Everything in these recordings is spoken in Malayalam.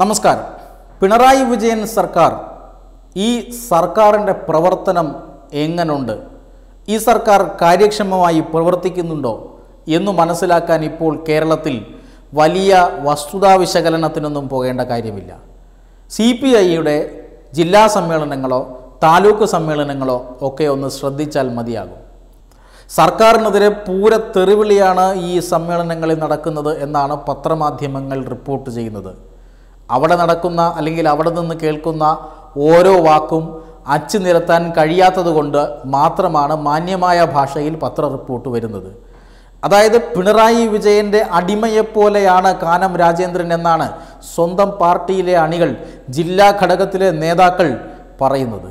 നമസ്കാരം പിണറായി വിജയൻ സർക്കാർ ഈ സർക്കാരിൻ്റെ പ്രവർത്തനം എങ്ങനുണ്ട് ഈ സർക്കാർ കാര്യക്ഷമമായി പ്രവർത്തിക്കുന്നുണ്ടോ എന്ന് മനസ്സിലാക്കാൻ ഇപ്പോൾ കേരളത്തിൽ വലിയ വസ്തുതാ വിശകലനത്തിനൊന്നും പോകേണ്ട കാര്യമില്ല സി പി ഐയുടെ ജില്ലാ സമ്മേളനങ്ങളോ താലൂക്ക് സമ്മേളനങ്ങളോ ഒക്കെ ഒന്ന് ശ്രദ്ധിച്ചാൽ മതിയാകും സർക്കാരിനെതിരെ പൂര തെറിവിളിയാണ് ഈ സമ്മേളനങ്ങളിൽ നടക്കുന്നത് എന്നാണ് പത്രമാധ്യമങ്ങൾ റിപ്പോർട്ട് ചെയ്യുന്നത് അവിടെ നടക്കുന്ന അല്ലെങ്കിൽ അവിടെ നിന്ന് കേൾക്കുന്ന ഓരോ വാക്കും അച്ചു നിരത്താൻ കഴിയാത്തതുകൊണ്ട് മാത്രമാണ് മാന്യമായ ഭാഷയിൽ പത്ര റിപ്പോർട്ട് വരുന്നത് അതായത് പിണറായി വിജയൻ്റെ അടിമയെപ്പോലെയാണ് കാനം രാജേന്ദ്രൻ എന്നാണ് സ്വന്തം പാർട്ടിയിലെ അണികൾ ജില്ലാ ഘടകത്തിലെ നേതാക്കൾ പറയുന്നത്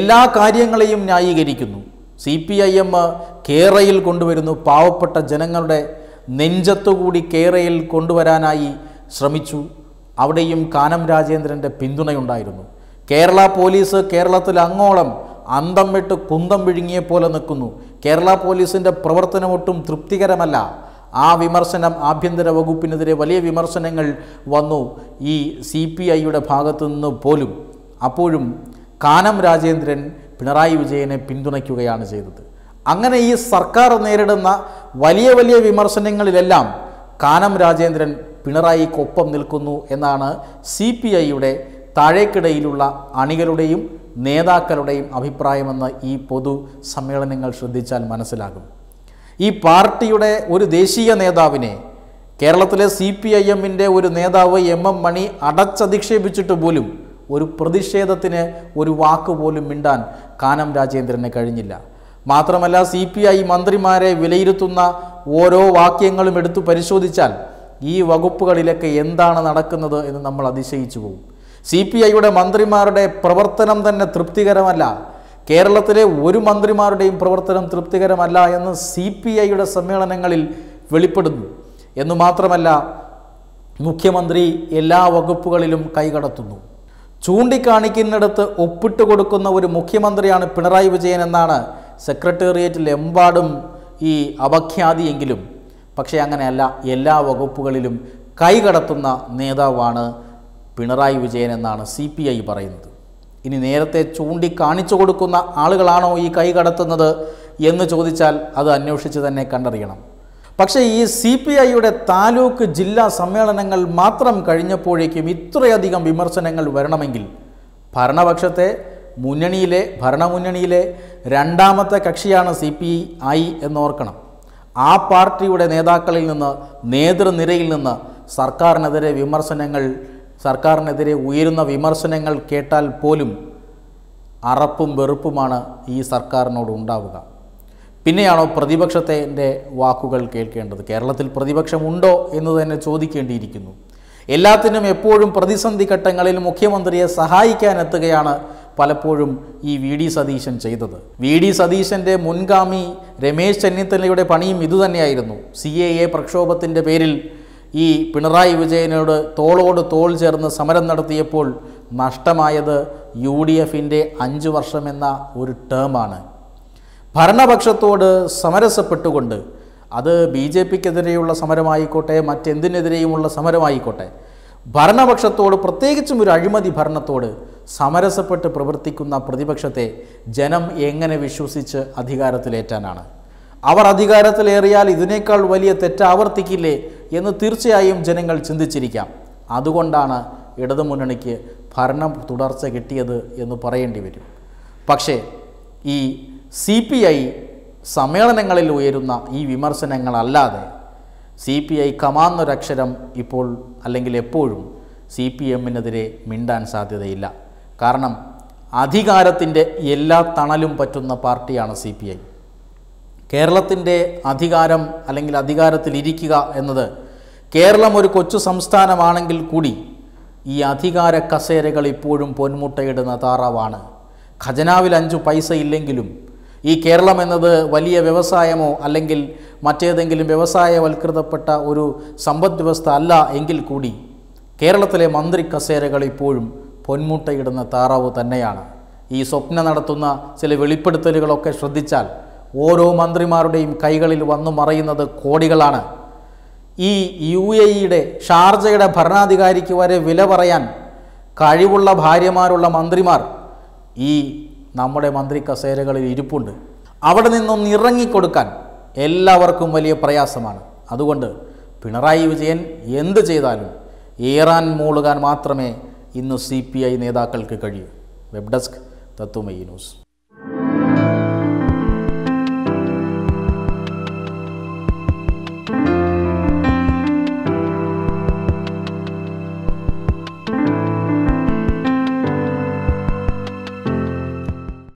എല്ലാ കാര്യങ്ങളെയും ന്യായീകരിക്കുന്നു C P I M K rail കൊണ്ടുവരുന്നു പാവപ്പെട്ട ജനങ്ങളുടെ നെഞ്ചത്തുകൂടി കേരയിൽ കൊണ്ടുവരാനായി ശ്രമിച്ചു അവിടെയും കാനം രാജേന്ദ്രൻ്റെ പിന്തുണയുണ്ടായിരുന്നു കേരള പോലീസ് കേരളത്തിൽ അങ്ങോളം അന്തം വിട്ട് കുന്തം വിഴുങ്ങിയ പോലെ നിൽക്കുന്നു കേരള പോലീസിൻ്റെ പ്രവർത്തനം ഒട്ടും തൃപ്തികരമല്ല ആ വിമർശനം ആഭ്യന്തര വകുപ്പിനെതിരെ വലിയ വിമർശനങ്ങൾ വന്നു ഈ സി പി ഐയുടെ ഭാഗത്തു നിന്ന് പോലും അപ്പോഴും കാനം രാജേന്ദ്രൻ പിണറായി വിജയനെ പിന്തുണയ്ക്കുകയാണ് ചെയ്തത് അങ്ങനെ ഈ സർക്കാർ നേരിടുന്ന വലിയ വലിയ വിമർശനങ്ങളിലെല്ലാം കാനം രാജേന്ദ്രൻ പിണറായിക്കൊപ്പം നിൽക്കുന്നു എന്നാണ് സി പി ഐയുടെ താഴേക്കിടയിലുള്ള അണികളുടെയും നേതാക്കളുടെയും അഭിപ്രായമെന്ന് ഈ പൊതു സമ്മേളനങ്ങൾ ശ്രദ്ധിച്ചാൽ മനസ്സിലാകും ഈ പാർട്ടിയുടെ ഒരു ദേശീയ നേതാവിനെ കേരളത്തിലെ സി പി ഐ എമ്മിൻ്റെ ഒരു നേതാവ് എം എം മണി അടച്ചധിക്ഷേപിച്ചിട്ട് പോലും ഒരു പ്രതിഷേധത്തിന് ഒരു വാക്ക് പോലും മിണ്ടാൻ കാനം രാജേന്ദ്രന് കഴിഞ്ഞില്ല മാത്രമല്ല സി പി ഐ മന്ത്രിമാരെ വിലയിരുത്തുന്ന ഓരോ വാക്യങ്ങളും എടുത്തു പരിശോധിച്ചാൽ ഈ വകുപ്പുകളിലൊക്കെ എന്താണ് നടക്കുന്നത് എന്ന് നമ്മൾ അതിശയിച്ചു പോകും സി പി ഐയുടെ മന്ത്രിമാരുടെ പ്രവർത്തനം തന്നെ തൃപ്തികരമല്ല കേരളത്തിലെ ഒരു മന്ത്രിമാരുടെയും പ്രവർത്തനം തൃപ്തികരമല്ല എന്ന് സി പി ഐയുടെ സമ്മേളനങ്ങളിൽ വെളിപ്പെടുന്നു എന്നു മാത്രമല്ല മുഖ്യമന്ത്രി എല്ലാ വകുപ്പുകളിലും കൈകടത്തുന്നു ചൂണ്ടിക്കാണിക്കുന്നിടത്ത് ഒപ്പിട്ട് കൊടുക്കുന്ന ഒരു മുഖ്യമന്ത്രിയാണ് പിണറായി വിജയൻ എന്നാണ് സെക്രട്ടേറിയറ്റിലെമ്പാടും ഈ അവഖ്യാതിയെങ്കിലും പക്ഷേ അങ്ങനെയല്ല എല്ലാ വകുപ്പുകളിലും കൈകടത്തുന്ന നേതാവാണ് പിണറായി വിജയൻ എന്നാണ് സി പി ഐ പറയുന്നത് ഇനി നേരത്തെ ചൂണ്ടിക്കാണിച്ചു കൊടുക്കുന്ന ആളുകളാണോ ഈ കൈകടത്തുന്നത് എന്ന് ചോദിച്ചാൽ അത് അന്വേഷിച്ച് തന്നെ കണ്ടറിയണം പക്ഷേ ഈ സി പി ഐയുടെ താലൂക്ക് ജില്ലാ സമ്മേളനങ്ങൾ മാത്രം കഴിഞ്ഞപ്പോഴേക്കും ഇത്രയധികം വിമർശനങ്ങൾ വരണമെങ്കിൽ ഭരണപക്ഷത്തെ മുന്നണിയിലെ ഭരണമുന്നണിയിലെ രണ്ടാമത്തെ കക്ഷിയാണ് സി പി ഐ എന്നോർക്കണം ആ പാർട്ടിയുടെ നേതാക്കളിൽ നിന്ന് നേതൃനിരയിൽ നിന്ന് സർക്കാരിനെതിരെ വിമർശനങ്ങൾ സർക്കാരിനെതിരെ ഉയരുന്ന വിമർശനങ്ങൾ കേട്ടാൽ പോലും അറപ്പും വെറുപ്പുമാണ് ഈ സർക്കാരിനോട് ഉണ്ടാവുക പിന്നെയാണോ പ്രതിപക്ഷത്തിൻ്റെ വാക്കുകൾ കേൾക്കേണ്ടത് കേരളത്തിൽ പ്രതിപക്ഷമുണ്ടോ എന്ന് തന്നെ ചോദിക്കേണ്ടിയിരിക്കുന്നു എല്ലാത്തിനും എപ്പോഴും പ്രതിസന്ധി ഘട്ടങ്ങളിൽ മുഖ്യമന്ത്രിയെ സഹായിക്കാനെത്തുകയാണ് പലപ്പോഴും ഈ വി ഡി സതീശൻ ചെയ്തത് വി ഡി സതീശൻ്റെ മുൻഗാമി രമേശ് ചെന്നിത്തലയുടെ പണിയും ഇതുതന്നെയായിരുന്നു സി എ എ പ്രക്ഷോഭത്തിൻ്റെ പേരിൽ ഈ പിണറായി വിജയനോട് തോളോട് തോൾ ചേർന്ന് സമരം നടത്തിയപ്പോൾ നഷ്ടമായത് യു ഡി എഫിൻ്റെ അഞ്ച് വർഷമെന്ന ഒരു ടേമാണ് ഭരണപക്ഷത്തോട് സമരസപ്പെട്ടുകൊണ്ട് അത് ബി ജെ പിക്കെതിരെയുള്ള സമരമായിക്കോട്ടെ മറ്റെന്തിനെതിരെയുമുള്ള സമരമായിക്കോട്ടെ ഭരണപക്ഷത്തോട് പ്രത്യേകിച്ചും ഒരു അഴിമതി ഭരണത്തോട് സമരസപ്പെട്ട് പ്രവർത്തിക്കുന്ന പ്രതിപക്ഷത്തെ ജനം എങ്ങനെ വിശ്വസിച്ച് അധികാരത്തിലേറ്റാനാണ് അവർ അധികാരത്തിലേറിയാൽ ഇതിനേക്കാൾ വലിയ തെറ്റാവർത്തിക്കില്ലേ എന്ന് തീർച്ചയായും ജനങ്ങൾ ചിന്തിച്ചിരിക്കാം അതുകൊണ്ടാണ് ഇടതുമുന്നണിക്ക് ഭരണം തുടർച്ച കിട്ടിയത് എന്ന് പറയേണ്ടി വരും പക്ഷേ ഈ സി പി ഐ സമ്മേളനങ്ങളിൽ ഉയരുന്ന ഈ വിമർശനങ്ങളല്ലാതെ സി പി ഐ കമാന്നൊരക്ഷരം ഇപ്പോൾ അല്ലെങ്കിൽ എപ്പോഴും സി പി എമ്മിനെതിരെ മിണ്ടാൻ സാധ്യതയില്ല കാരണം അധികാരത്തിൻ്റെ എല്ലാ തണലും പറ്റുന്ന പാർട്ടിയാണ് സി പി ഐ കേരളത്തിൻ്റെ അധികാരം അല്ലെങ്കിൽ അധികാരത്തിലിരിക്കുക എന്നത് കേരളം ഒരു കൊച്ചു സംസ്ഥാനമാണെങ്കിൽ കൂടി ഈ അധികാര കസേരകൾ ഇപ്പോഴും പൊന്മുട്ടയിടുന്ന താറാവാണ് ഖജനാവിൽ അഞ്ചു പൈസ ഇല്ലെങ്കിലും ഈ കേരളം എന്നത് വലിയ വ്യവസായമോ അല്ലെങ്കിൽ മറ്റേതെങ്കിലും വ്യവസായവൽകൃതപ്പെട്ട ഒരു സമ്പദ് വ്യവസ്ഥ അല്ല എങ്കിൽ കൂടി കേരളത്തിലെ മന്ത്രി കസേരകൾ ഇപ്പോഴും പൊന്മുട്ടയിടുന്ന താറാവ് തന്നെയാണ് ഈ സ്വപ്ന നടത്തുന്ന ചില വെളിപ്പെടുത്തലുകളൊക്കെ ശ്രദ്ധിച്ചാൽ ഓരോ മന്ത്രിമാരുടെയും കൈകളിൽ വന്നു മറയുന്നത് കോടികളാണ് ഈ യു എ ഇയുടെ ഷാർജയുടെ ഭരണാധികാരിക്ക് വരെ വില പറയാൻ കഴിവുള്ള ഭാര്യമാരുള്ള മന്ത്രിമാർ ഈ നമ്മുടെ മന്ത്രി കസേരകളിൽ ഇരിപ്പുണ്ട് അവിടെ നിന്നൊന്ന് ഇറങ്ങിക്കൊടുക്കാൻ എല്ലാവർക്കും വലിയ പ്രയാസമാണ് അതുകൊണ്ട് പിണറായി വിജയൻ എന്ത് ചെയ്താലും ഏറാൻ മൂളുകാൻ മാത്രമേ ഇന്ന് സി പി ഐ നേതാക്കൾക്ക് കഴിയൂ വെബ് ഡെസ്ക് തത്വമയി ന്യൂസ്